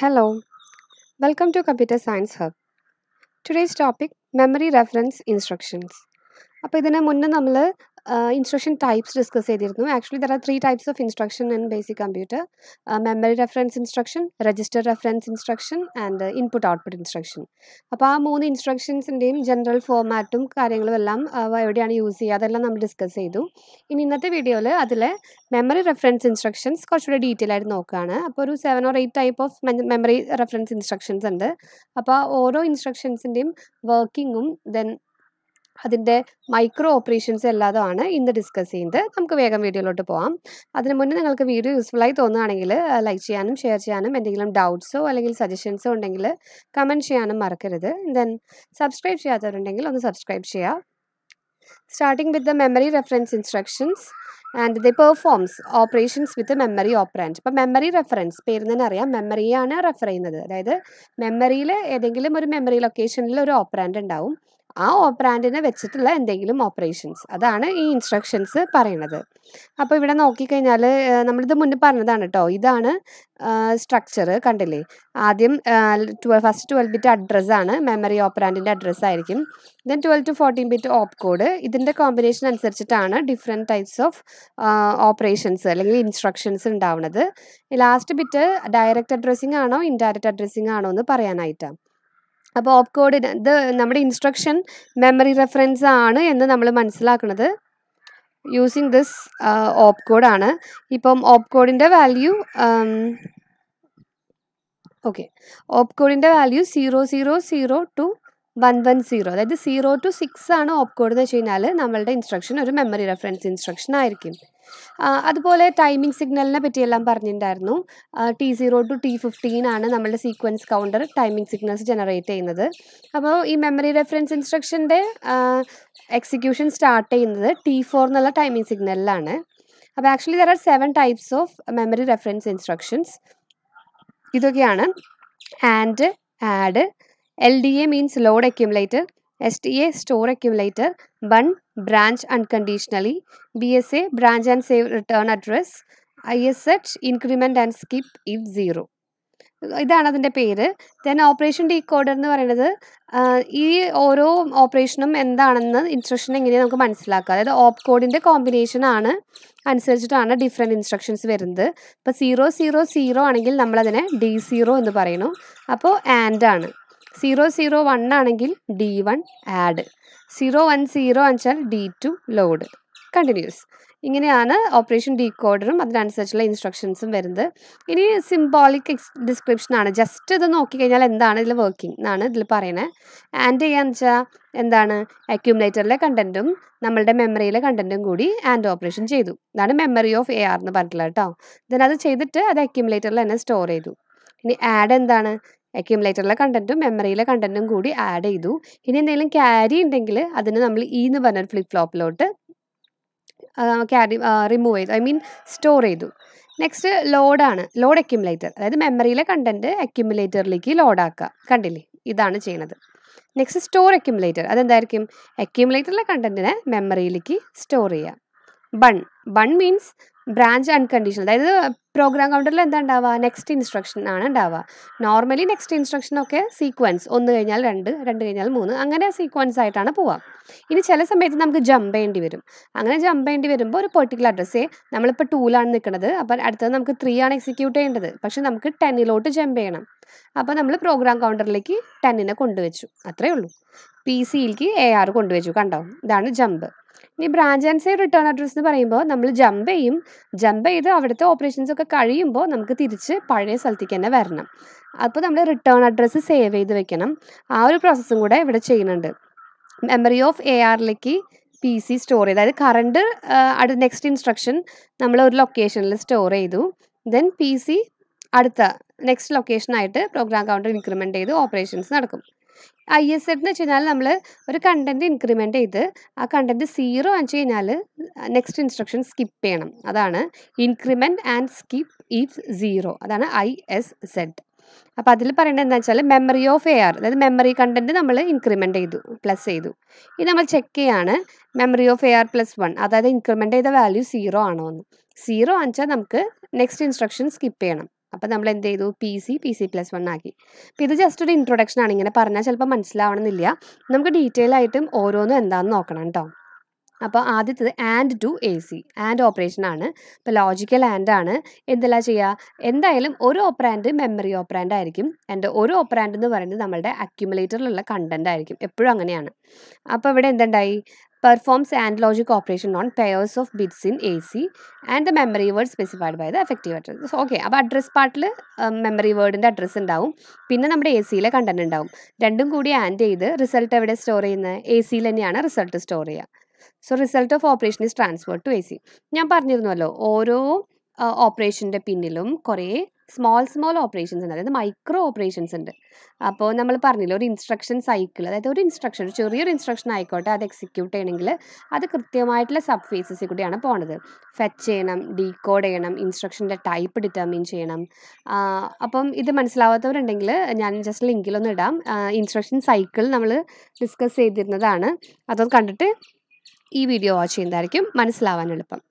Hello, welcome to Computer Science Hub. Today's topic Memory Reference Instructions. അപ്പോൾ ഇതിന് മുന്നേ നമ്മൾ ഇൻസ്ട്രക്ഷൻ ടൈപ്സ് ഡിസ്കസ് ചെയ്തിരുന്നു actually there are three types of instruction in basic computer memory reference instruction register reference instruction and input output instruction അപ്പോൾ ആ മൂന്ന് ഇൻസ്ട്രക്ഷൻസിൻ്റെയും general ഫോർമാറ്റും കാര്യങ്ങളും എല്ലാം എവിടെയാണ് യൂസ് ചെയ്യുക അതെല്ലാം നമ്മൾ ഡിസ്കസ് ചെയ്തു ഇനി ഇന്നത്തെ വീഡിയോയിൽ അതിലെ മെമ്മറി റെഫറൻസ് ഇൻസ്ട്രക്ഷൻസ് കുറച്ചുകൂടി ഡീറ്റെയിൽ ആയിട്ട് നോക്കുകയാണ് അപ്പോൾ ഒരു seven or eight type of memory reference instructions ഉണ്ട് അപ്പോൾ ഓരോ ഇൻസ്ട്രക്ഷൻസിൻ്റെയും വർക്കിങ്ങും ദെൻ അതിൻ്റെ മൈക്രോ ഓപ്പറേഷൻസ് എല്ലാതുമാണ് ഇന്ന് ഡിസ്കസ് ചെയ്യുന്നത് നമുക്ക് വേഗം വീഡിയോയിലോട്ട് പോകാം അതിന് മുന്നേ നിങ്ങൾക്ക് വീഡിയോ യൂസ്ഫുള്ളായി തോന്നുകയാണെങ്കിൽ ലൈക്ക് ചെയ്യാനും ഷെയർ ചെയ്യാനും എന്തെങ്കിലും ഡൗട്ട്സോ അല്ലെങ്കിൽ സജഷൻസോ ഉണ്ടെങ്കിൽ കമൻറ്റ് ചെയ്യാനും മറക്കരുത് ദെൻ സബ്സ്ക്രൈബ് ചെയ്യാത്തവരുണ്ടെങ്കിൽ ഒന്ന് സബ്സ്ക്രൈബ് ചെയ്യുക starting with the memory reference instructions and the performs operations with memory operand ഇപ്പം മെമ്മറി റെഫറൻസ് പേര് തന്നെ അറിയാം മെമ്മറിയാണ് റെഫർ ചെയ്യുന്നത് അതായത് മെമ്മറിയിൽ ഏതെങ്കിലും ഒരു മെമ്മറി ലൊക്കേഷനിൽ ഒരു ഓപ്പറാൻഡ് ഉണ്ടാവും ആ ഓപ്പറാൻഡിനെ വെച്ചിട്ടുള്ള എന്തെങ്കിലും ഓപ്പറേഷൻസ് അതാണ് ഈ ഇൻസ്ട്രക്ഷൻസ് പറയുന്നത് അപ്പോൾ ഇവിടെ നോക്കിക്കഴിഞ്ഞാൽ നമ്മളിത് മുന്നേ പറഞ്ഞതാണ് കേട്ടോ ഇതാണ് സ്ട്രക്ചർ കണ്ടില്ലേ ആദ്യം ട്വൽ ഫസ്റ്റ് ട്വൽവ് ബിറ്റ് അഡ്രസ്സാണ് മെമ്മറി ഓപ്പറാൻഡിൻ്റെ അഡ്രസ്സ് ആയിരിക്കും then twelve to fourteen bit op code ഇതിൻ്റെ കോമ്പിനേഷൻ അനുസരിച്ചിട്ടാണ് ഡിഫറെൻറ്റ് ടൈപ്സ് ഓഫ് ഓപ്പറേഷൻസ് അല്ലെങ്കിൽ ഇൻസ്ട്രക്ഷൻസ് ഉണ്ടാവുന്നത് ലാസ്റ്റ് ബിറ്റ് ഡയറക്റ്റ് അഡ്രസ്സിംഗ് ആണോ ഇൻഡയറക്റ്റ് അഡ്രസ്സിംഗ് ആണോ എന്ന് പറയാനായിട്ടാണ് അപ്പോൾ ഓപ്പ് കോഡിന് ഇത് നമ്മുടെ ഇൻസ്ട്രക്ഷൻ മെമ്മറി റെഫറൻസ് ആണ് എന്ന് നമ്മൾ മനസ്സിലാക്കുന്നത് യൂസിങ് ദിസ് ഓപ്പ് uh, കോഡാണ് ഇപ്പം ഓപ്പ് കോഡിൻ്റെ വാല്യൂ ഓക്കെ ഓപ്പ് കോഡിൻ്റെ value zero zero zero to one one zero അതായത് സീറോ ടു സിക്സ് ആണ് ഓപ്പ് കോഡ് എന്ന് വെച്ച് കഴിഞ്ഞാൽ നമ്മളുടെ ഇൻസ്ട്രക്ഷൻ ഒരു മെമ്മറി റെഫറൻസ് ഇൻസ്ട്രക്ഷൻ ആയിരിക്കും അതുപോലെ ടൈമിംഗ് സിഗ്നലിനെ പറ്റിയെല്ലാം പറഞ്ഞിട്ടുണ്ടായിരുന്നു T zero to T fifteen ആണ് നമ്മുടെ sequence counter timing signals generate ചെയ്യുന്നത് അപ്പോൾ ഈ മെമ്മറി റെഫറൻസ് ഇൻസ്ട്രക്ഷൻ്റെ എക്സിക്യൂഷൻ സ്റ്റാർട്ട് ചെയ്യുന്നത് ടി ഫോർ എന്നുള്ള ടൈമിംഗ് സിഗ്നലിലാണ് അപ്പോൾ actually there are seven types of memory reference instructions ഇതൊക്കെയാണ് and add L D A means load accumulator S T A store accumulator BUN branch branch BSA branch and save return address, H increment and skip if zero ഇതാണ് അതിൻ്റെ പേര് then operation D കോഡർ എന്ന് പറയുന്നത് ഈ ഓരോ ഓപ്പറേഷനും എന്താണെന്ന് instruction എങ്ങനെയാണ് നമുക്ക് മനസ്സിലാക്കുക അതായത് ഓപ്പ് കോഡിൻ്റെ കോമ്പിനേഷൻ ആണ് അനുസരിച്ചിട്ടാണ് ഡിഫറെൻറ്റ് ഇൻസ്ട്രക്ഷൻസ് വരുന്നത് ഇപ്പോൾ സീറോ സീറോ സീറോ ആണെങ്കിൽ നമ്മളതിനെ ഡി സീറോ എന്ന് പറയുന്നു അപ്പോൾ ആൻഡ് ആണ് സീറോ സീറോ വൺ ആണെങ്കിൽ D one add zero one zero അഞ്ചാൽ ഡി ടു ലോഡ് കണ്ടിന്യൂസ് ഇങ്ങനെയാണ് ഓപ്പറേഷൻ ഡീകോഡറും അതിനനുസരിച്ചുള്ള ഇൻസ്ട്രക്ഷൻസും വരുന്നത് ഇനി സിംബോളിക് എക്സ് ഡിസ്ക്രിപ്ഷനാണ് ജസ്റ്റ് ഇത് നോക്കിക്കഴിഞ്ഞാൽ എന്താണ് ഇതിൽ വർക്കിംഗ് എന്നാണ് ഇതിൽ പറയുന്നത് ആൻഡ് ചെയ്യാന്ന് വെച്ചാൽ എന്താണ് അക്യൂമുലേറ്ററിലെ കണ്ടൻറ്റും നമ്മളുടെ മെമ്മറിയിലെ കണ്ടൻറ്റും കൂടി ആൻഡ് ഓപ്പറേഷൻ ചെയ്തു അതാണ് മെമ്മറി ഓഫ് എ ആർ എന്ന് പറഞ്ഞിട്ടുള്ളത് കേട്ടോ ദെൻ അത് ചെയ്തിട്ട് അത് അക്യൂമുലേറ്ററിൽ തന്നെ സ്റ്റോർ ചെയ്തു ഇനി ആഡ് എന്താണ് അക്യുമുലേറ്ററിലെ കണ്ടൻറ്റും മെമ്മറിയിലെ കണ്ടൻറ്റും കൂടി ആഡ് ചെയ്തു ഇനി എന്തെങ്കിലും ക്യാരി ഉണ്ടെങ്കിൽ അതിന് നമ്മൾ ഈ എന്ന് പറഞ്ഞൊരു ഫ്ലിപ്പ് ഫ്ലോപ്പിലോട്ട് ക്യാരി റിമൂവ് ചെയ്തു ഐ മീൻ സ്റ്റോർ ചെയ്തു നെക്സ്റ്റ് ലോഡാണ് ലോഡ് അക്യുമുലേറ്റർ അതായത് മെമ്മറിയിലെ കണ്ടൻറ്റ് അക്യുമുലേറ്ററിലേക്ക് ലോഡാക്കുക കണ്ടില്ലേ ഇതാണ് ചെയ്യുന്നത് നെക്സ്റ്റ് സ്റ്റോർ അക്യുമുലേറ്റർ അതെന്തായിരിക്കും അക്യുമുലേറ്ററിലെ കണ്ടൻറ്റിനെ മെമ്മറിയിലേക്ക് സ്റ്റോർ ചെയ്യുക BUN BUN means branch unconditional അതായത് പ്രോഗ്രാം കൗണ്ടറിൽ എന്താ ഉണ്ടാവുക നെക്സ്റ്റ് ഇൻസ്ട്രക്ഷൻ ആണ് ഉണ്ടാവുക നോർമലി നെക്സ്റ്റ് ഇൻസ്ട്രക്ഷൻ ഒക്കെ സീക്വൻസ് ഒന്ന് കഴിഞ്ഞാൽ രണ്ട് രണ്ട് കഴിഞ്ഞാൽ മൂന്ന് അങ്ങനെ സീക്വൻസ് ആയിട്ടാണ് പോവുക ഇനി ചില സമയത്ത് നമുക്ക് ജമ്പ് ചെയ്യേണ്ടി വരും അങ്ങനെ ജമ്പ് ചെയ്യേണ്ടി വരുമ്പോൾ ഒരു പെർട്ടിക്കുലർ അഡ്രസ്സേ നമ്മളിപ്പോൾ ടൂലാണ് നിൽക്കുന്നത് അപ്പം അടുത്തത് നമുക്ക് ത്രീ ആണ് എക്സിക്യൂട്ട് ചെയ്യേണ്ടത് പക്ഷെ നമുക്ക് ടെന്നിലോട്ട് ജമ്പ് ചെയ്യണം അപ്പോൾ നമ്മൾ പ്രോഗ്രാം കൗണ്ടറിലേക്ക് ടെന്നിനെ കൊണ്ടുവച്ചു അത്രേ ഉള്ളൂ പി സിയിലേക്ക് എ ആറ് കൊണ്ടുവച്ചു കണ്ടോ ഇതാണ് ജമ്പ് ഈ branch and side return address എന്ന് പറയുമ്പോൾ നമ്മൾ ജമ്പ് ചെയ്യും ജമ്പ് ചെയ്ത് അവിടുത്തെ ഓപ്പറേഷൻസ് ഒക്കെ കഴിയുമ്പോൾ നമുക്ക് തിരിച്ച് പഴയ സ്ഥലത്തേക്ക് തന്നെ വരണം അപ്പോൾ നമ്മൾ റിട്ടേൺ അഡ്രസ്സ് സേവ് ചെയ്ത് വെക്കണം ആ ഒരു പ്രോസസ്സും കൂടെ ഇവിടെ ചെയ്യുന്നുണ്ട് മെമ്മറി ഓഫ് എ ആറിലേക്ക് പി സി സ്റ്റോർ ചെയ്ത് അതായത് കറണ്ട് അടു നെക്സ്റ്റ് ഇൻസ്ട്രക്ഷൻ നമ്മൾ ഒരു ലൊക്കേഷനിൽ സ്റ്റോർ ചെയ്തു ദെൻ പി സി അടുത്ത നെക്സ്റ്റ് ലൊക്കേഷനായിട്ട് പ്രോഗ്രാം കൗണ്ടർ ഇൻക്രിമെൻറ്റ് ചെയ്ത് ഓപ്പറേഷൻസ് നടക്കും ഐ എസ് എഫ് എന്ന് വെച്ച് കഴിഞ്ഞാൽ നമ്മൾ ഒരു കണ്ടന്റ് ഇൻക്രിമെന്റ് ചെയ്ത് ആ കണ്ടന്റ് സീറോ വെച്ച് കഴിഞ്ഞാൽ നെക്സ്റ്റ് ഇൻസ്ട്രക്ഷൻ സ്കിപ്പ് ചെയ്യണം അതാണ് increment and skip if zero അതാണ് ഐ എസ് സെഡ് അപ്പോൾ അതിൽ പറയേണ്ടത് എന്താ വെച്ചാൽ മെമ്മറി ഓഫ് എ ആർ അതായത് മെമ്മറി കണ്ടന്റ് നമ്മൾ ഇൻക്രിമെന്റ് ചെയ്തു പ്ലസ് ചെയ്തു ഇത് നമ്മൾ ചെക്ക് ചെയ്യാണ് memory of A R plus one അതായത് ഇൻക്രിമെന്റ് ചെയ്ത വാല്യൂ സീറോ ആണോ എന്ന് സീറോ വെച്ചാൽ നമുക്ക് നെക്സ്റ്റ് ഇൻസ്ട്രക്ഷൻ സ്കിപ്പ് ചെയ്യണം അപ്പം നമ്മൾ എന്ത് ചെയ്തു P C P C plus one ആക്കി അപ്പം ഇത് ജസ്റ്റ് ഒരു ഇൻട്രൊഡക്ഷൻ ആണ് ഇങ്ങനെ പറഞ്ഞാൽ ചിലപ്പോൾ മനസ്സിലാവണമെന്നില്ല നമുക്ക് ഡീറ്റെയിൽ ആയിട്ടും ഓരോന്നും എന്താണെന്ന് നോക്കണം കേട്ടോ അപ്പോൾ ആദ്യത്തേത് and to A C and operation ആണ് ഇപ്പോൾ ലോജിക്കൽ ആൻഡ് ആണ് എന്തെല്ലാം ചെയ്യുക എന്തായാലും ഒരു ഓപ്പറാൻഡ് മെമ്മറി ഓപ്പറാൻഡ് ആയിരിക്കും ആൻഡ് ഒരു ഓപ്പറാൻഡ് എന്ന് പറയുന്നത് നമ്മളുടെ അക്യുമുലേറ്ററിലുള്ള കണ്ടൻ്റ് ആയിരിക്കും എപ്പോഴും അങ്ങനെയാണ് അപ്പോൾ ഇവിടെ എന്തുണ്ടായി performs AND logic operation on pairs of bits in AC and the memory word specified by the effective address. Okay അപ്പോൾ അഡ്രസ് പാർട്ടിൽ മെമ്മറി വേർഡിൻ്റെ അഡ്രസ്സ് ഉണ്ടാവും പിന്നെ നമ്മുടെ എ സിയിലെ കണ്ടൻറ് ഉണ്ടാവും രണ്ടും കൂടി ആൻഡ് ചെയ്ത് റിസൾട്ട് എവിടെ സ്റ്റോർ ചെയ്യുന്നത് എ സിയിൽ തന്നെയാണ് റിസൾട്ട് സ്റ്റോർ ചെയ്യുക so result of operation is transferred to A C ഞാൻ പറഞ്ഞിരുന്നല്ലോ ഓരോ ഓപ്പറേഷൻ്റെ പിന്നിലും കുറേ സ്മോൾ സ്മോൾ ഓപ്പറേഷൻസ് ഉണ്ട് അതായത് മൈക്രോ ഓപ്പറേഷൻസ് ഉണ്ട് അപ്പോൾ നമ്മൾ പറഞ്ഞില്ല ഒരു ഇൻസ്ട്രക്ഷൻ സൈക്കിൾ അതായത് ഒരു ഇൻസ്ട്രക്ഷൻ ഒരു ചെറിയൊരു ഇൻസ്ട്രക്ഷൻ ആയിക്കോട്ടെ അത് എക്സിക്യൂട്ട് ചെയ്യണമെങ്കിൽ അത് കൃത്യമായിട്ടുള്ള സബ് ഫേസസിൽ കൂടിയാണ് പോണത് ഫെച്ച് ചെയ്യണം ഡീകോഡ് ചെയ്യണം ഇൻസ്ട്രക്ഷൻ്റെ ടൈപ്പ് ഡിറ്റർമിൻ ചെയ്യണം അപ്പം ഇത് മനസ്സിലാവാത്തവരുണ്ടെങ്കിൽ ഞാൻ ജസ്റ്റ് ഒന്ന് ഇടാം ഇൻസ്ട്രക്ഷൻ സൈക്കിൾ നമ്മൾ ഡിസ്കസ് ചെയ്തിരുന്നതാണ് അതൊന്ന് കണ്ടിട്ട് ഈ വീഡിയോ വാച്ച് ചെയ്യുന്നതായിരിക്കും മനസ്സിലാവാൻ എളുപ്പം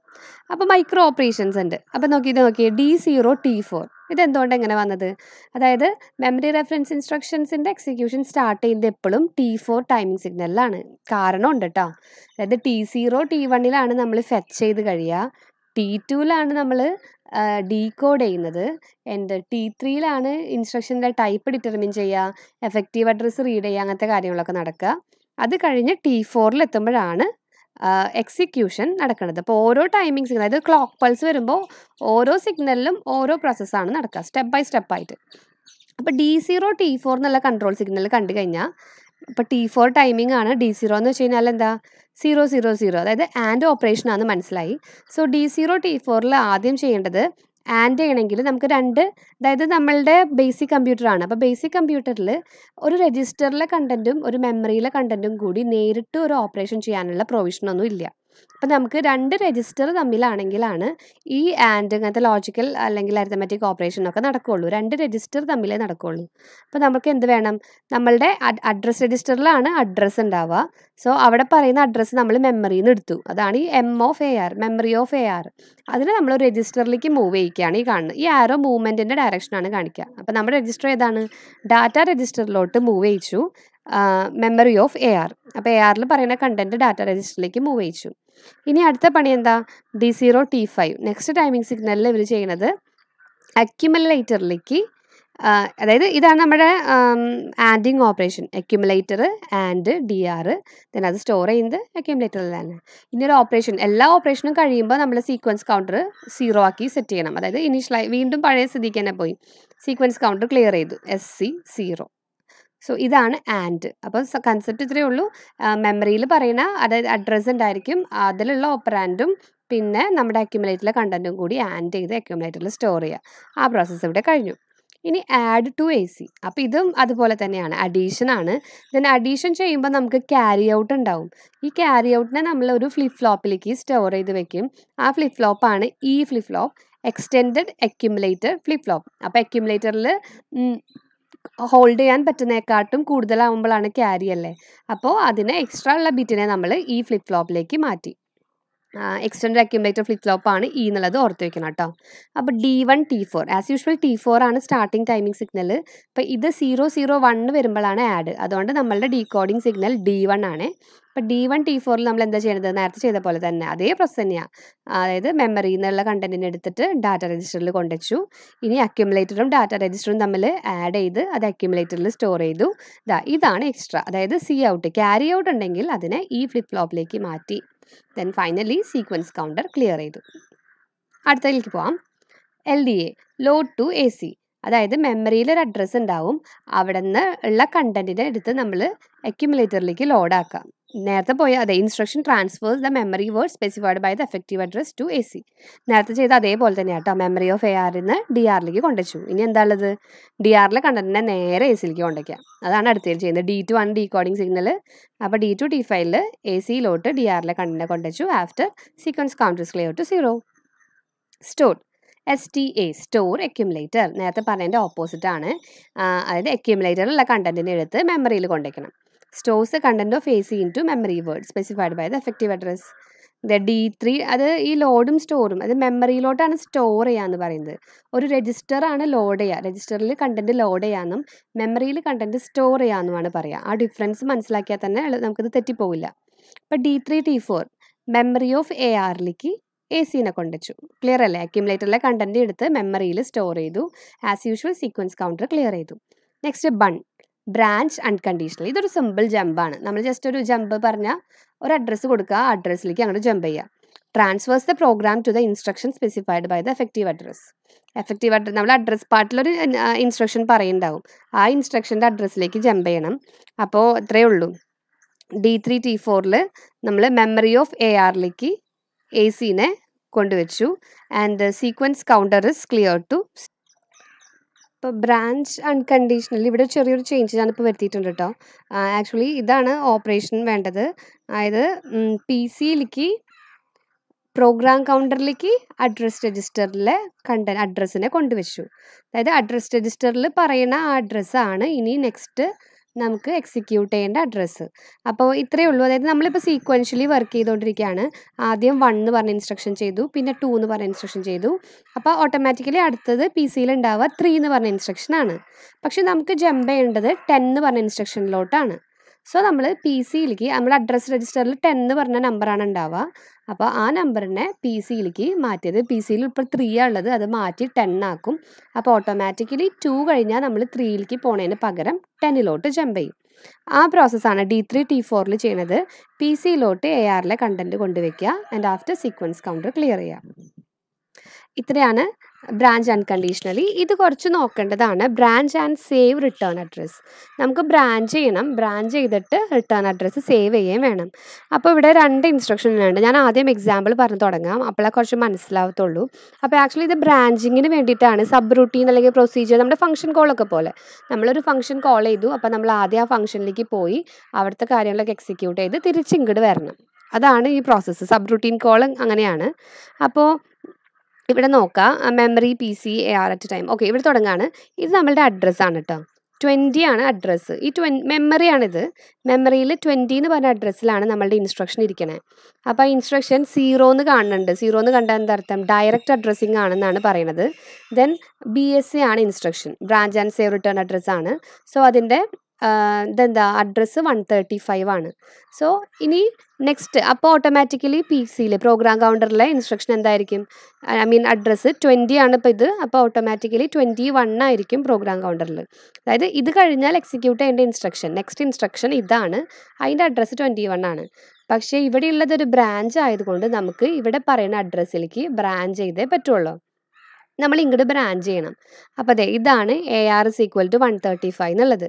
അപ്പോൾ മൈക്രോ ഓപ്പറേഷൻസ് ഉണ്ട് അപ്പോൾ നോക്കി ഇത് നോക്കിയേ ഡി സീറോ ടി ഫോർ ഇതെന്തുകൊണ്ട് എങ്ങനെ വന്നത് അതായത് മെമ്മറി റെഫറൻസ് ഇൻസ്ട്രക്ഷൻസിൻ്റെ എക്സിക്യൂഷൻ സ്റ്റാർട്ട് ചെയ്യുന്നത് എപ്പോഴും ടി ഫോർ ടൈമിംഗ് സിഗ്നലിലാണ് കാരണമുണ്ട് കേട്ടോ അതായത് ടി സീറോ ടി വണ്ണിലാണ് നമ്മൾ ഫെച്ച് ചെയ്ത് കഴിയുക ടി ടുവിലാണ് നമ്മൾ ഡീകോഡ് ചെയ്യുന്നത് എൻ്റെ ടി ത്രീയിലാണ് ഇൻസ്ട്രക്ഷൻ്റെ ടൈപ്പ് ഡിറ്റർമിൻ ചെയ്യുക എഫക്റ്റീവ് അഡ്രസ്സ് റീഡ് ചെയ്യുക അങ്ങനത്തെ കാര്യങ്ങളൊക്കെ നടക്കുക അത് കഴിഞ്ഞ് ടി ഫോറിൽ എത്തുമ്പോഴാണ് എക്സിക്യൂഷൻ നടക്കുന്നത് അപ്പോൾ ഓരോ ടൈമിംഗ് സിഗ്നൽ അതായത് ക്ലോക്ക് പൾസ് വരുമ്പോൾ ഓരോ സിഗ്നലിലും ഓരോ പ്രോസസ്സാണ് നടക്കുക സ്റ്റെപ്പ് ബൈ സ്റ്റെപ്പായിട്ട് അപ്പോൾ ഡി സീറോ ടി ഫോർ എന്നുള്ള കൺട്രോൾ സിഗ്നൽ കണ്ടു കഴിഞ്ഞാൽ ഇപ്പോൾ ടി ഫോർ ടൈമിംഗ് ആണ് ഡി സീറോ എന്ന് വെച്ച് കഴിഞ്ഞാൽ എന്താ സീറോ സീറോ സീറോ അതായത് ആൻഡ് ഓപ്പറേഷൻ ആണെന്ന് മനസ്സിലായി സോ ഡി സീറോ ടി ഫോറിൽ ആദ്യം ചെയ്യേണ്ടത് ആൻഡ് ആണെങ്കിൽ നമുക്ക് രണ്ട് അതായത് നമ്മളുടെ ബേസിക് കമ്പ്യൂട്ടറാണ് അപ്പോൾ ബേസിക് കമ്പ്യൂട്ടറിൽ ഒരു രജിസ്റ്ററിലെ കണ്ടൻറ്റും ഒരു മെമ്മറിയിലെ കണ്ടൻറ്റും കൂടി നേരിട്ട് ഒരു ഓപ്പറേഷൻ ചെയ്യാനുള്ള പ്രൊവിഷനൊന്നും ഇല്ല അപ്പം നമുക്ക് രണ്ട് രജിസ്റ്റർ തമ്മിലാണെങ്കിലാണ് ഈ ആൻഡ് ഇങ്ങനത്തെ ലോജിക്കൽ അല്ലെങ്കിൽ അരിത്തമാറ്റിക് ഓപ്പറേഷനൊക്കെ നടക്കുകയുള്ളൂ രണ്ട് രജിസ്റ്റർ തമ്മിലേ നടക്കുകയുള്ളൂ അപ്പോൾ നമുക്ക് എന്ത് വേണം നമ്മളുടെ അഡ്രസ് രജിസ്റ്ററിലാണ് അഡ്രസ്സ് ഉണ്ടാവുക സോ അവിടെ പറയുന്ന അഡ്രസ്സ് നമ്മൾ മെമ്മറിയിൽ നിന്ന് എടുത്തു അതാണ് ഈ M of A R memory of A R അതിനെ നമ്മൾ രജിസ്റ്ററിലേക്ക് മൂവ് ചെയ്യിക്കുകയാണ് ഈ കാണുന്നത് ഈ ആരോ മൂവ്മെൻറ്റിൻ്റെ ഡയറക്ഷനാണ് കാണിക്കുക അപ്പോൾ നമ്മുടെ രജിസ്റ്റർ ഏതാണ് ഡാറ്റ രജിസ്റ്ററിലോട്ട് മൂവ് ചെയ്യിച്ചു മെമ്മറി ഓഫ് എ ആർ അപ്പോൾ എ ആറിൽ പറയുന്ന കണ്ടൻറ്റ് ഡാറ്റ രജിസ്റ്ററിലേക്ക് മൂവ് ചെയ്യിച്ചു ഇനി അടുത്ത പണി എന്താ D zero T five next timing സിഗ്നലിൽ ഇവർ ചെയ്യുന്നത് അക്യുമലേറ്ററിലേക്ക് അതായത് ഇതാണ് നമ്മുടെ anding operation accumulator and D R then അത് സ്റ്റോർ ചെയ്യുന്നത് അക്യുമുലേറ്ററിലാണ് ഇനി ഒരു ഓപ്പറേഷൻ എല്ലാ ഓപ്പറേഷനും കഴിയുമ്പോൾ നമ്മൾ സീക്വൻസ് കൗണ്ടർ സീറോ ആക്കി സെറ്റ് ചെയ്യണം അതായത് ഇനീഷ്യലായി വീണ്ടും പഴയ സ്ഥിതിക്ക് തന്നെ പോയി സീക്വൻസ് കൗണ്ടർ ക്ലിയർ ചെയ്തു എസ് സി സീറോ സോ ഇതാണ് ആൻഡ് അപ്പോൾ കൺസെപ്റ്റ് ഇത്രയേ ഉള്ളൂ മെമ്മറിയിൽ പറയുന്ന അതായത് അഡ്രസ് ഉണ്ടായിരിക്കും അതിലുള്ള ഓപ്പറാൻഡും പിന്നെ നമ്മുടെ അക്യുമുലേറ്ററിലെ കണ്ടൻറ്റും കൂടി ആൻഡ് ചെയ്ത് അക്യുമുലേറ്ററിൽ സ്റ്റോർ ചെയ്യുക ആ പ്രോസസ്സ് ഇവിടെ കഴിഞ്ഞു ഇനി ആഡ് ടു എ സി അപ്പോൾ ഇതും അതുപോലെ തന്നെയാണ് അഡീഷൻ ആണ് ദെൻ അഡീഷൻ ചെയ്യുമ്പോൾ നമുക്ക് ക്യാരി ഔട്ട് ഉണ്ടാവും ഈ ക്യാരി ഔട്ടിനെ നമ്മൾ ഒരു ഫ്ലിപ്പ് ഫ്ലോപ്പിലേക്ക് സ്റ്റോർ ചെയ്ത് വെക്കും ആ ഫ്ലിപ്പ് ഫ്ലോപ്പാണ് ഈ flip flop extend accumulator flip flop അപ്പോൾ അക്യുമുലേറ്ററിൽ ഹോൾഡ് ചെയ്യാൻ പറ്റുന്നേക്കാട്ടും കൂടുതലാവുമ്പോഴാണ് ക്യാരി അല്ലേ അപ്പോൾ അതിന് എക്സ്ട്രാ ഉള്ള ബിറ്റിനെ നമ്മൾ ഈ ഫ്ലിപ്പ് ഫ്ലോപ്പിലേക്ക് മാറ്റി എക്സ്റ്റൻഡ് അക്യുമുലേറ്റർ ഫ്ലിപ്പ് ആണ് ഇ എന്നുള്ളത് ഓർത്ത് വയ്ക്കണം കേട്ടോ അപ്പോൾ D one T four as usual T four ആണ് സ്റ്റാർട്ടിംഗ് ടൈമിംഗ് സിഗ്നൽ അപ്പോൾ ഇത് സീറോ സീറോ വണ്ണ് വരുമ്പോഴാണ് ആഡ് അതുകൊണ്ട് നമ്മളുടെ ഡീകോഡിംഗ് സിഗ്നൽ ഡി വൺ ആണ് അപ്പോൾ ഡി വൺ ടി ഫോറിൽ നമ്മൾ എന്താ ചെയ്യേണ്ടത് നേരത്തെ ചെയ്ത പോലെ തന്നെ അതേ പ്രോസസ് തന്നെയാണ് അതായത് മെമ്മറിയിൽ നിന്നുള്ള കണ്ടന്റിനെ എടുത്തിട്ട് ഡാറ്റ രജിസ്റ്ററിൽ കൊണ്ടുവച്ചു ഇനി അക്യുമുലേറ്ററും ഡാറ്റ രജിസ്റ്ററും തമ്മിൽ ആഡ് ചെയ്ത് അത് അക്യുമുലേറ്ററിൽ സ്റ്റോർ ചെയ്തു ഇതാണ് എക്സ്ട്രാ അതായത് സി ഔട്ട് ക്യാരി ഔട്ട് ഉണ്ടെങ്കിൽ അതിനെ ഈ e ഫ്ലിപ്പ് ഫ്ലോപ്പിലേക്ക് മാറ്റി then finally sequence counter clear ചെയ്തു അടുത്തതിലേക്ക് പോവാം L D A load to A C അതായത് മെമ്മറിയിലൊരു അഡ്രസ്സ് ഉണ്ടാവും അവിടെ നിന്ന് ഉള്ള കണ്ടൻറ്റിനെ എടുത്ത് നമ്മൾ അക്യുമുലേറ്ററിലേക്ക് ലോഡാക്കാം നേരത്തെ പോയ അതേ instruction transfers the memory word specified by the effective address to A C നേരത്തെ ചെയ്ത അതേപോലെ തന്നെ കേട്ടോ മെമ്മറി ഓഫ് എ ആറിന്ന് ഡി ആറിലേക്ക് കൊണ്ടുവച്ചു ഇനി എന്താ ഉള്ളത് ഡി ആറിലെ കണ്ടന്റിനെ നേരെ എ സിയിലേക്ക് കൊണ്ടുവയ്ക്കാം അതാണ് അടുത്തേൽ ചെയ്യുന്നത് ഡി ടു ആണ് ഡീകോഡിംഗ് സിഗ്നൽ അപ്പോൾ ഡി ടു ഡി ഫൈവില് എ സിയിലോട്ട് ഡി ആറിലെ കണ്ടന്റിനെ കൊണ്ടുവച്ചു after sequence to zero store S T A store accumulator നേരത്തെ പറഞ്ഞതിൻ്റെ ഓപ്പോസിറ്റ് ആണ് അതായത് അക്യുമുലേറ്ററിലുള്ള കണ്ടൻറ്റിനെ എടുത്ത് മെമ്മറിയിൽ കൊണ്ടുവയ്ക്കണം of A C into memory word specified by the effective address the D three അത് ഈ ലോഡും സ്റ്റോറും അത് മെമ്മറിയിലോട്ടാണ് സ്റ്റോർ ചെയ്യാന്ന് പറയുന്നത് ഒരു രജിസ്റ്ററാണ് ലോഡ് ചെയ്യുക രജിസ്റ്ററിൽ കണ്ടൻറ്റ് ലോഡ് ചെയ്യാമെന്നും മെമ്മറിയിൽ കണ്ടൻറ്റ് സ്റ്റോർ ചെയ്യാമെന്നുമാണ് പറയുക ആ ഡിഫറൻസ് മനസ്സിലാക്കിയാൽ തന്നെ നമുക്കത് തെറ്റിപ്പോവില്ല ഇപ്പം D three T four memory of A ആറിലേക്ക് എ സീനെ കൊണ്ടുവച്ചു ക്ലിയർ അല്ലേ അക്യുമുലേറ്ററിലെ കണ്ടൻറ്റ് എടുത്ത് മെമ്മറിയിൽ സ്റ്റോർ ചെയ്തു as usual sequence counter clear ചെയ്തു നെക്സ്റ്റ് ബൺ ബ്രാഞ്ച് അൺകണ്ടീഷണൽ ഇതൊരു സിമ്പിൾ ജമ്പാണ് നമ്മൾ ജസ്റ്റ് ഒരു ജമ്പ് പറഞ്ഞാൽ ഒരു അഡ്രസ്സ് കൊടുക്കുക ആ അഡ്രസ്സിലേക്ക് അങ്ങോട്ട് ജമ്പ് ചെയ്യുക transfers the program to the instruction specified by the effective address effective address നമ്മൾ അഡ്രസ് പാർട്ടിലൊരു ഇൻസ്ട്രക്ഷൻ പറയുന്നുണ്ടാവും ആ ഇൻസ്ട്രക്ഷൻ്റെ അഡ്രസ്സിലേക്ക് ജമ്പ് ചെയ്യണം അപ്പോൾ ഇത്രയേ ഉള്ളൂ ഡി ത്രീ ടി ഫോറിൽ നമ്മൾ മെമ്മറി ഓഫ് എ ആറിലേക്ക് എ സീനെ കൊണ്ടുവച്ചു and sequence counter is clear to ഇപ്പോൾ ബ്രാഞ്ച് അൺകണ്ടീഷണൽ ഇവിടെ ചെറിയൊരു ചേഞ്ച് ഞാനിപ്പോൾ വരുത്തിയിട്ടുണ്ട് കേട്ടോ ആക്ച്വലി ഇതാണ് ഓപ്പറേഷൻ വേണ്ടത് അതായത് പി സിയിലേക്ക് പ്രോഗ്രാം കൗണ്ടറിലേക്ക് അഡ്രസ് രജിസ്റ്ററിലെ കണ്ട അഡ്രസ്സിനെ കൊണ്ടുവച്ചു അതായത് അഡ്രസ് രജിസ്റ്ററിൽ പറയുന്ന ആ അഡ്രസ്സാണ് ഇനി നെക്സ്റ്റ് നമുക്ക് എക്സിക്യൂട്ട് ചെയ്യേണ്ട അഡ്രസ്സ് അപ്പോൾ ഇത്രയേ ഉള്ളൂ അതായത് നമ്മളിപ്പോൾ സീക്വൻഷ്യലി വർക്ക് ചെയ്തുകൊണ്ടിരിക്കുകയാണ് ആദ്യം വൺ എന്ന് പറഞ്ഞ ഇൻസ്ട്രക്ഷൻ ചെയ്തു പിന്നെ ടു എന്ന് പറഞ്ഞ ഇൻസ്ട്രക്ഷൻ ചെയ്തു അപ്പോൾ ഓട്ടോമാറ്റിക്കലി അടുത്തത് പി സിയിൽ ഉണ്ടാവുക ത്രീ എന്ന് പറഞ്ഞ ഇൻസ്ട്രക്ഷനാണ് പക്ഷെ നമുക്ക് ജമ്പ് ചെയ്യേണ്ടത് ടെൻ എന്ന് പറഞ്ഞ ഇൻസ്ട്രക്ഷനിലോട്ടാണ് സോ നമ്മൾ പി സിയിലേക്ക് നമ്മൾ അഡ്രസ് രജിസ്റ്ററിൽ ടെൻ എന്ന് പറഞ്ഞ നമ്പറാണ് ഉണ്ടാവുക അപ്പോൾ ആ നമ്പറിനെ പി സിയിലേക്ക് മാറ്റിയത് പി സിയിൽ ഇപ്പോൾ ത്രീ ഉള്ളത് അത് മാറ്റി ടെൻ ആക്കും അപ്പോൾ ഓട്ടോമാറ്റിക്കലി ടു കഴിഞ്ഞാൽ നമ്മൾ ത്രീയിലേക്ക് പോണതിന് പകരം ടെന്നിലോട്ട് ജമ്പ് ചെയ്യും ആ പ്രോസസ്സാണ് ഡി ത്രീ ടി ഫോറിൽ ചെയ്യുന്നത് പി സിയിലോട്ട് എ ആറിലെ കണ്ടൻറ്റ് കൊണ്ടുവയ്ക്കുക and after sequence counter clear ചെയ്യുക ഇത്രയാണ് ബ്രാഞ്ച് കണ്ടീഷണലി ഇത് കുറച്ച് നോക്കേണ്ടതാണ് branch and save return address നമുക്ക് ബ്രാഞ്ച് ചെയ്യണം ബ്രാഞ്ച് ചെയ്തിട്ട് റിട്ടേൺ അഡ്രസ്സ് സേവ് ചെയ്യുകയും വേണം അപ്പോൾ ഇവിടെ രണ്ട് ഇൻസ്ട്രക്ഷനുണ്ട് ഞാൻ ആദ്യം എക്സാമ്പിൾ പറഞ്ഞു തുടങ്ങാം അപ്പോഴേ കുറച്ച് മനസ്സിലാവത്തുള്ളൂ അപ്പോൾ ആക്ച്വലി ഇത് ബ്രാഞ്ചിങ്ങിന് വേണ്ടിയിട്ടാണ് സബ് റൂട്ടീൻ അല്ലെങ്കിൽ പ്രൊസീജിയർ നമ്മുടെ ഫംഗ്ഷൻ കോളൊക്കെ പോലെ നമ്മളൊരു ഫംഗ്ഷൻ കോൾ ചെയ്തു അപ്പോൾ നമ്മൾ ആദ്യം ആ ഫംഗ്ഷനിലേക്ക് പോയി അവിടുത്തെ കാര്യങ്ങളൊക്കെ എക്സിക്യൂട്ട് ചെയ്ത് ഇങ്ങോട്ട് വരണം അതാണ് ഈ പ്രോസസ്സ് സബ് റൂട്ടീൻ കോൾ അങ്ങനെയാണ് അപ്പോൾ ഇവിടെ നോക്കാം memory P C A R at time okay ഇവിടെ തുടങ്ങാണ് ഇത് നമ്മളുടെ അഡ്രസ്സാണ് കേട്ടോ ട്വൻറ്റി ആണ് അഡ്രസ്സ് ഈ ട്വൻ മെമ്മറിയാണിത് മെമ്മറിയിൽ ട്വൻറ്റി എന്ന് പറഞ്ഞ അഡ്രസ്സിലാണ് നമ്മളുടെ ഇൻസ്ട്രക്ഷൻ ഇരിക്കണേ അപ്പോൾ ആ ഇൻസ്ട്രക്ഷൻ സീറോ എന്ന് കാണുന്നുണ്ട് സീറോ എന്ന് കണ്ടാൽ എന്താ അർത്ഥം ഡയറക്റ്റ് അഡ്രസ്സിംഗ് ആണെന്നാണ് പറയണത് ദെൻ ബി എസ് സി ആണ് instruction branch and save return അഡ്രസ്സാണ് സോ അതിൻ്റെ ഇതെന്താ അഡ്രസ്സ് വൺ തേർട്ടി ഫൈവ് ആണ് സോ ഇനി നെക്സ്റ്റ് അപ്പോൾ ഓട്ടോമാറ്റിക്കലി പി സിയിൽ പ്രോഗ്രാം കൗണ്ടറിലെ ഇൻസ്ട്രക്ഷൻ എന്തായിരിക്കും ഐ മീൻ അഡ്രസ്സ് ട്വൻറ്റി ആണ് ഇപ്പോൾ ഇത് അപ്പോൾ ഓട്ടോമാറ്റിക്കലി ട്വൻറ്റി വൺ ആയിരിക്കും പ്രോഗ്രാം കൗണ്ടറിൽ അതായത് ഇത് കഴിഞ്ഞാൽ എക്സിക്യൂട്ട് ചെയ്യേണ്ട ഇൻസ്ട്രക്ഷൻ നെക്സ്റ്റ് ഇൻസ്ട്രക്ഷൻ ഇതാണ് അതിൻ്റെ അഡ്രസ്സ് ട്വൻറ്റി വൺ ആണ് പക്ഷേ ഇവിടെ ഉള്ളതൊരു ഒരു ബ്രാഞ്ച് ആയതുകൊണ്ട് നമുക്ക് ഇവിടെ പറയുന്ന അഡ്രസ്സിലേക്ക് ബ്രാഞ്ച് ചെയ്തേ പറ്റുള്ളൂ നമ്മൾ ഇങ്ങോട്ട് ബ്രാഞ്ച് ചെയ്യണം അപ്പോൾ അതെ ഇതാണ് A R is equal to one thirty five എന്നുള്ളത്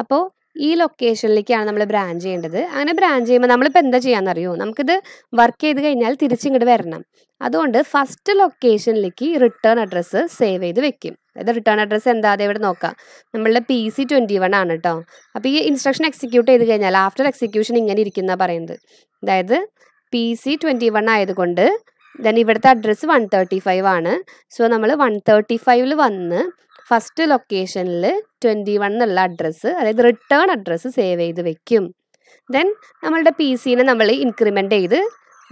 അപ്പോൾ ഈ ലൊക്കേഷനിലേക്കാണ് നമ്മൾ ബ്രാഞ്ച് ചെയ്യേണ്ടത് അങ്ങനെ ബ്രാഞ്ച് ചെയ്യുമ്പോൾ നമ്മളിപ്പോൾ എന്താ ചെയ്യാമെന്നറിയോ നമുക്കിത് വർക്ക് ചെയ്ത് കഴിഞ്ഞാൽ ഇങ്ങോട്ട് വരണം അതുകൊണ്ട് ഫസ്റ്റ് ലൊക്കേഷനിലേക്ക് റിട്ടേൺ അഡ്രസ്സ് സേവ് ചെയ്ത് വെക്കും അതായത് റിട്ടേൺ അഡ്രസ്സ് എന്താ അതേ ഇവിടെ നോക്കാം നമ്മളുടെ പി സി ട്വൻറ്റി വൺ ആണ് കേട്ടോ അപ്പോൾ ഈ ഇൻസ്ട്രക്ഷൻ എക്സിക്യൂട്ട് ചെയ്ത് കഴിഞ്ഞാൽ ആഫ്റ്റർ എക്സിക്യൂഷൻ ഇങ്ങനെ ഇരിക്കുന്ന പറയുന്നത് അതായത് പി സി ട്വൻറ്റി വൺ ആയതുകൊണ്ട് ദെൻ ഇവിടുത്തെ അഡ്രസ്സ് വൺ തേർട്ടി ഫൈവ് ആണ് സോ നമ്മൾ വൺ തേർട്ടി ഫൈവില് വന്ന് ഫസ്റ്റ് ലൊക്കേഷനിൽ ട്വൻറ്റി വൺ എന്നുള്ള അഡ്രസ്സ് അതായത് റിട്ടേൺ അഡ്രസ്സ് സേവ് ചെയ്ത് വെക്കും ദെൻ നമ്മളുടെ പി സീനെ നമ്മൾ ഇൻക്രിമെൻ്റ് ചെയ്ത്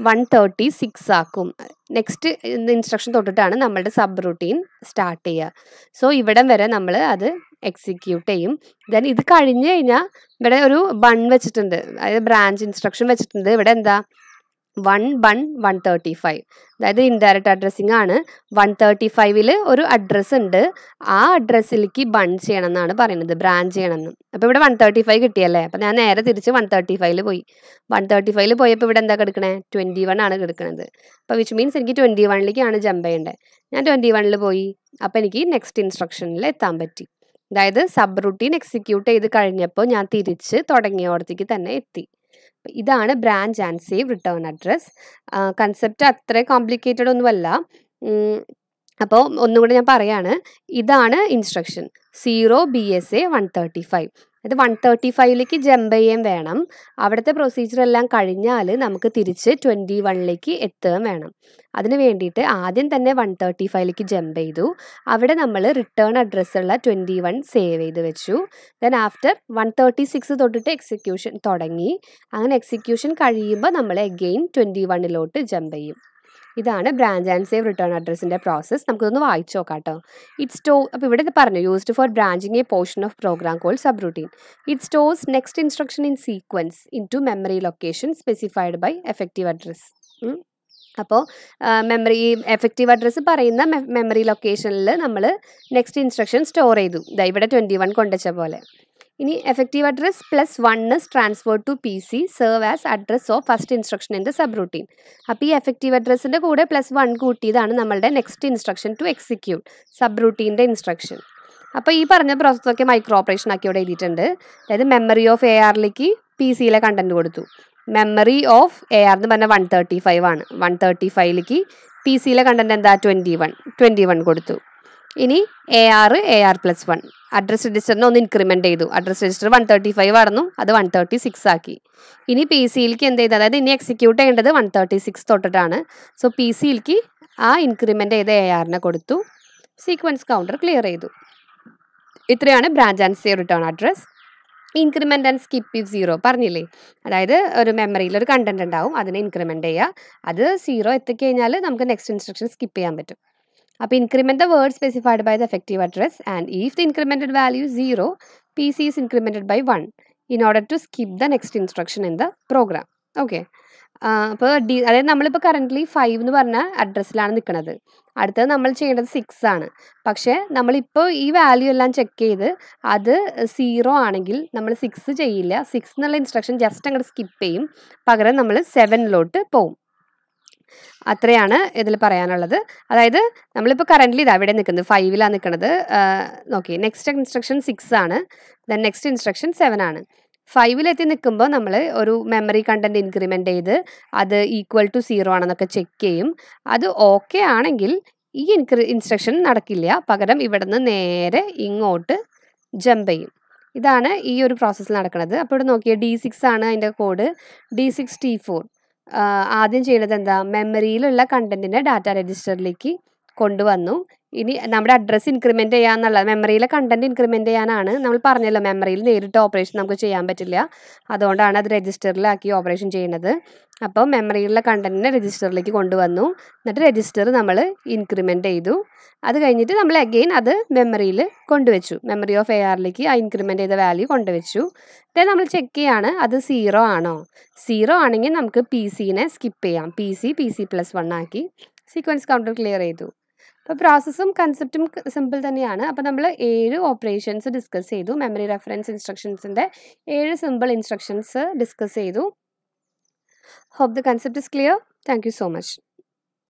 വൺ തേർട്ടി സിക്സ് ആക്കും നെക്സ്റ്റ് ഇൻസ്ട്രക്ഷൻ തൊട്ടിട്ടാണ് നമ്മളുടെ സബ് റൂട്ടീൻ സ്റ്റാർട്ട് ചെയ്യുക സോ ഇവിടം വരെ നമ്മൾ അത് എക്സിക്യൂട്ട് ചെയ്യും ദെൻ ഇത് കഴിഞ്ഞ് കഴിഞ്ഞാൽ ഇവിടെ ഒരു ബൺ വെച്ചിട്ടുണ്ട് അതായത് ബ്രാഞ്ച് ഇൻസ്ട്രക്ഷൻ വെച്ചിട്ടുണ്ട് ഇവിടെ എന്താ one one one thirty five അതായത് ഇൻഡയറക്റ്റ് അഡ്രസ്സിങ് ആണ് വൺ തേർട്ടി ഫൈവിൽ ഒരു അഡ്രസ്സ് ഉണ്ട് ആ അഡ്രസ്സിലേക്ക് ബൺ ചെയ്യണം എന്നാണ് പറയുന്നത് ബ്രാഞ്ച് ചെയ്യണം എന്ന് അപ്പോൾ ഇവിടെ വൺ തേർട്ടി ഫൈവ് കിട്ടിയല്ലേ അപ്പോൾ ഞാൻ നേരെ തിരിച്ച് വൺ തേർട്ടി ഫൈവിൽ പോയി വൺ തേർട്ടി ഫൈവിൽ പോയപ്പോൾ ഇവിടെ എന്താ കിടക്കണേ ട്വൻറ്റി വൺ ആണ് കിടക്കുന്നത് അപ്പോൾ വിച്ച് മീൻസ് എനിക്ക് ട്വൻറ്റി വണ്ണിലേക്കാണ് ജമ്പ് ചെയ്യേണ്ടത് ഞാൻ ട്വൻറ്റി വണ്ണിൽ പോയി അപ്പോൾ എനിക്ക് നെക്സ്റ്റ് ഇൻസ്ട്രക്ഷനിൽ എത്താൻ പറ്റി അതായത് സബ് റൂട്ടീൻ എക്സിക്യൂട്ട് ചെയ്ത് കഴിഞ്ഞപ്പോൾ ഞാൻ തിരിച്ച് തുടങ്ങിയ ഓടത്തേക്ക് തന്നെ എത്തി ഇതാണ് branch and save return address concept അത്ര കോംപ്ലിക്കേറ്റഡ് ഒന്നുമല്ല അപ്പോൾ ഒന്നുകൂടി ഞാൻ പറയാണ് ഇതാണ് instruction zero B S A one thirty five അത് വൺ തേർട്ടി ഫൈവിലേക്ക് ജമ്പ് ചെയ്യാൻ വേണം അവിടുത്തെ പ്രൊസീജിയർ എല്ലാം കഴിഞ്ഞാൽ നമുക്ക് തിരിച്ച് ട്വൻറ്റി വണ്ണിലേക്ക് എത്തുകയും വേണം അതിന് വേണ്ടിയിട്ട് ആദ്യം തന്നെ വൺ തേർട്ടി ഫൈവിലേക്ക് ജമ്പ് ചെയ്തു അവിടെ നമ്മൾ റിട്ടേൺ അഡ്രസ്സുള്ള ട്വൻറ്റി വൺ സേവ് ചെയ്ത് വെച്ചു then after one thirty six തൊട്ടിട്ട് എക്സിക്യൂഷൻ തുടങ്ങി അങ്ങനെ എക്സിക്യൂഷൻ കഴിയുമ്പോൾ നമ്മൾ എഗെയിൻ ട്വൻറ്റി വണ്ണിലോട്ട് ജമ്പ് ചെയ്യും ഇതാണ് ബ്രാഞ്ച് ആൻഡ് സേവ് റിട്ടേൺ അഡ്രസ്സിൻ്റെ പ്രോസസ്സ് നമുക്കൊന്ന് വായിച്ചു നോക്കാം കേട്ടോ ഇറ്റ് സ്റ്റോ അപ്പോൾ ഇവിടെ പറഞ്ഞു used for branching a portion of program call subroutine it stores next instruction in sequence into memory location specified by effective address അപ്പോൾ memory effective address പറയുന്ന മെമ്മറി ലൊക്കേഷനിൽ നമ്മൾ നെക്സ്റ്റ് ഇൻസ്ട്രക്ഷൻ സ്റ്റോർ ചെയ്തു ഇതാ ഇവിടെ twenty one കൊണ്ടുവച്ച പോലെ ഇനി effective address plus one is transfer to P C serve as address of first instruction in the subroutine അപ്പോൾ ഈ എഫക്റ്റീവ് അഡ്രസ്സിൻ്റെ കൂടെ പ്ലസ് വൺ കൂട്ടിയതാണ് നമ്മളുടെ നെക്സ്റ്റ് ഇൻസ്ട്രക്ഷൻ ടു എക്സിക്യൂട്ട് സബ് റൂട്ടീൻ്റെ ഇൻസ്ട്രക്ഷൻ അപ്പോൾ ഈ പറഞ്ഞ പ്രോസസ്സൊക്കെ മൈക്രോ ഓപ്പറേഷൻ ആക്കി ഇവിടെ എഴുതിയിട്ടുണ്ട് അതായത് മെമ്മറി ഓഫ് എ ആറിലേക്ക് പി സിയിലെ കണ്ടന്റ് കൊടുത്തു മെമ്മറി ഓഫ് എ ആർ എന്ന് പറഞ്ഞാൽ വൺ തേർട്ടി ഫൈവ് ആണ് വൺ തേർട്ടി ഫൈവിലേക്ക് പി സിയിലെ കണ്ടന്റ് എന്താ ട്വൻറ്റി വൺ ട്വൻറ്റി വൺ കൊടുത്തു ഇനി A R A R plus one address രജിസ്റ്ററിനെ ഒന്ന് ഇൻക്രിമെൻ്റ് ചെയ്തു address register one thirty five ആയിരുന്നു അത് വൺ തേർട്ടി സിക്സ് ആക്കി ഇനി പി സിയിലേക്ക് എന്ത് ചെയ്തു അതായത് ഇനി എക്സിക്യൂട്ട് ചെയ്യേണ്ടത് വൺ തേർട്ടി സിക്സ് തൊട്ടിട്ടാണ് സോ പി സിയിലേക്ക് ആ ഇൻക്രിമെൻ്റ് ചെയ്ത എ ആറിനെ കൊടുത്തു സീക്വൻസ് കൗണ്ടർ ക്ലിയർ ചെയ്തു ഇത്രയാണ് branch and save return address increment and skip if zero പറഞ്ഞില്ലേ അതായത് ഒരു മെമ്മറിയിൽ ഒരു കണ്ടന്റ് ഉണ്ടാവും അതിനെ ഇൻക്രിമെൻ്റ് ചെയ്യുക അത് സീറോ എത്തിക്കഴിഞ്ഞാൽ നമുക്ക് നെക്സ്റ്റ് ഇൻസ്ട്രക്ഷൻ സ്കിപ്പ് ചെയ്യാൻ പറ്റും അപ്പോൾ increment the word specified by the effective address and if the incremented value zero P C is incremented by one in order to skip the next instruction in the program okay അപ്പോൾ D അതായത് നമ്മളിപ്പോൾ currently five എന്ന് പറഞ്ഞ അഡ്രസ്സിലാണ് നിൽക്കുന്നത് അടുത്തത് നമ്മൾ ചെയ്യേണ്ടത് six ആണ് പക്ഷേ നമ്മളിപ്പോൾ ഈ വാല്യൂ എല്ലാം ചെക്ക് ചെയ്ത് അത് സീറോ ആണെങ്കിൽ നമ്മൾ സിക്സ് ചെയ്യില്ല സിക്സ് എന്നുള്ള ഇൻസ്ട്രക്ഷൻ ജസ്റ്റ് അങ്ങോട്ട് സ്കിപ്പ് ചെയ്യും പകരം നമ്മൾ സെവനിലോട്ട് പോവും അത്രയാണ് ഇതിൽ പറയാനുള്ളത് അതായത് നമ്മളിപ്പോൾ കറൻ്റ്ലി ഇതാ ഇവിടെ നിൽക്കുന്നത് ഫൈവിലാണ് നിൽക്കുന്നത് നോക്കി നെക്സ്റ്റ് ഇൻസ്ട്രക്ഷൻ സിക്സ് ആണ് ദെൻ നെക്സ്റ്റ് ഇൻസ്ട്രക്ഷൻ സെവൻ ആണ് ഫൈവിലെത്തി നിൽക്കുമ്പോൾ നമ്മൾ ഒരു മെമ്മറി കണ്ടൻറ്റ് ഇൻക്രിമെൻ്റ് ചെയ്ത് അത് ഈക്വൽ ടു സീറോ ആണെന്നൊക്കെ ചെക്ക് ചെയ്യും അത് ഓക്കെ ആണെങ്കിൽ ഈ ഇൻക്രി ഇൻസ്ട്രക്ഷൻ നടക്കില്ല പകരം നിന്ന് നേരെ ഇങ്ങോട്ട് ജമ്പ് ചെയ്യും ഇതാണ് ഈ ഒരു പ്രോസസ്സിൽ നടക്കുന്നത് അപ്പോൾ ഇവിടെ നോക്കിയാൽ ഡി സിക്സ് ആണ് അതിൻ്റെ code D six T four ആദ്യം ചെയ്യുന്നത് എന്താ മെമ്മറിയിലുള്ള കണ്ടന്റിനെ ഡാറ്റ രജിസ്റ്ററിലേക്ക് കൊണ്ടുവന്നു ഇനി നമ്മുടെ അഡ്രസ്സ് ഇൻക്രിമെൻറ്റ് ചെയ്യാന്നുള്ള മെമ്മറിയിലെ കണ്ടൻറ്റ് ഇൻക്രിമെൻറ്റ് ചെയ്യാനാണ് നമ്മൾ പറഞ്ഞല്ലോ മെമ്മറിയിൽ നേരിട്ട് ഓപ്പറേഷൻ നമുക്ക് ചെയ്യാൻ പറ്റില്ല അതുകൊണ്ടാണ് അത് രജിസ്റ്ററിലാക്കി ഓപ്പറേഷൻ ചെയ്യുന്നത് അപ്പോൾ മെമ്മറിയിലെ കണ്ടൻറ്റിനെ രജിസ്റ്ററിലേക്ക് കൊണ്ടുവന്നു എന്നിട്ട് രജിസ്റ്റർ നമ്മൾ ഇൻക്രിമെൻറ്റ് ചെയ്തു അത് കഴിഞ്ഞിട്ട് നമ്മൾ അഗെയിൻ അത് മെമ്മറിയിൽ കൊണ്ടുവച്ചു മെമ്മറി ഓഫ് എ ആറിലേക്ക് ആ ഇൻക്രിമെൻ്റ് ചെയ്ത വാല്യൂ കൊണ്ടുവച്ചു ദെൻ നമ്മൾ ചെക്ക് ചെയ്യാണ് അത് സീറോ ആണോ സീറോ ആണെങ്കിൽ നമുക്ക് പി സിനെ സ്കിപ്പ് ചെയ്യാം P C P C plus one ആക്കി സീക്വൻസ് കൗണ്ടർ ക്ലിയർ ചെയ്തു അപ്പോൾ പ്രോസസ്സും കൺസെപ്റ്റും സിമ്പിൾ തന്നെയാണ് അപ്പോൾ നമ്മൾ ഏഴ് ഓപ്പറേഷൻസ് ഡിസ്കസ് ചെയ്തു മെമ്മറി റെഫറൻസ് ഇൻസ്ട്രക്ഷൻസിൻ്റെ ഏഴ് സിമ്പിൾ ഇൻസ്ട്രക്ഷൻസ് ഡിസ്കസ് ചെയ്തു hope the concept is clear thank you so much